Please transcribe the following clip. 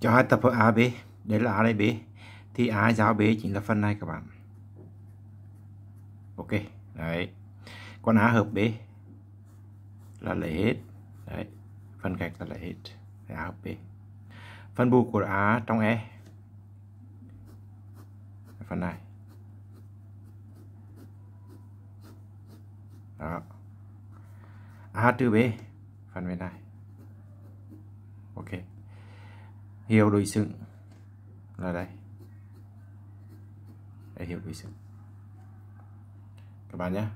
cho hai tập hợp AB Đây là A đây B thì A giao B chính là phần này các bạn ok đấy còn A hợp B là lấy hết đấy phần gạch là lấy hết đấy, A hợp B phần bù của A trong E phần này đó A trừ B phần bên này ok hiểu đối xứng là đây để hiểu đối xứng các bạn nhé